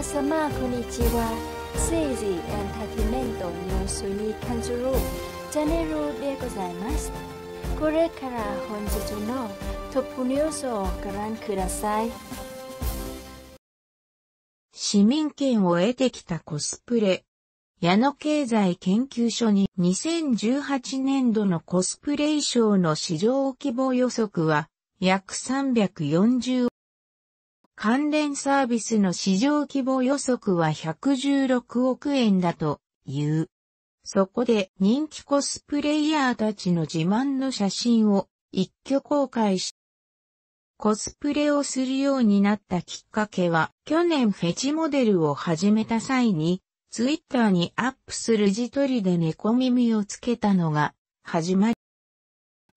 皆様こんにちは政治エンターテイメントニュースに関するチャンネルでございますこれから本日のトップニュースをご覧ください市民権を得てきたコスプレ矢野経済研究所に2018年度のコスプレ衣装の市場規模予測は約340関連サービスの市場規模予測は116億円だという。そこで人気コスプレイヤーたちの自慢の写真を一挙公開し、コスプレをするようになったきっかけは、去年フェチモデルを始めた際に、ツイッターにアップする自撮りで猫耳をつけたのが始まり。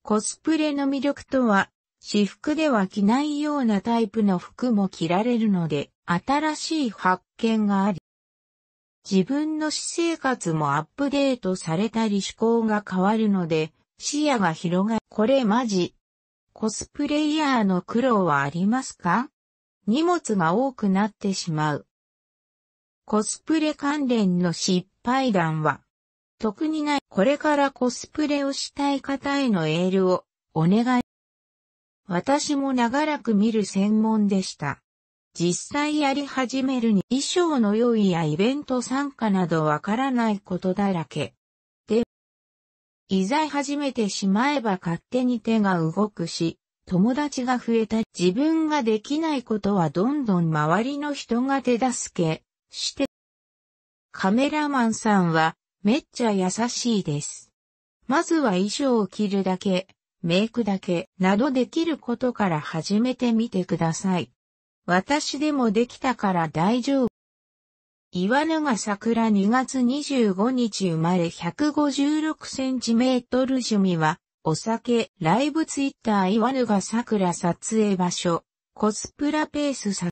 コスプレの魅力とは、私服では着ないようなタイプの服も着られるので、新しい発見があり、自分の私生活もアップデートされたり思考が変わるので、視野が広がる。これマジ。コスプレイヤーの苦労はありますか荷物が多くなってしまう。コスプレ関連の失敗談は、特にない。これからコスプレをしたい方へのエールをお願い私も長らく見る専門でした。実際やり始めるに衣装の用意やイベント参加などわからないことだらけ。で、いざ始めてしまえば勝手に手が動くし、友達が増えた自分ができないことはどんどん周りの人が手助けして、カメラマンさんはめっちゃ優しいです。まずは衣装を着るだけ、メイクだけなどできることから始めてみてください。私でもできたから大丈夫。岩永桜2月25日生まれ1 5 6トル趣味は、お酒、ライブツイッター岩永桜撮影場所、コスプラペース撮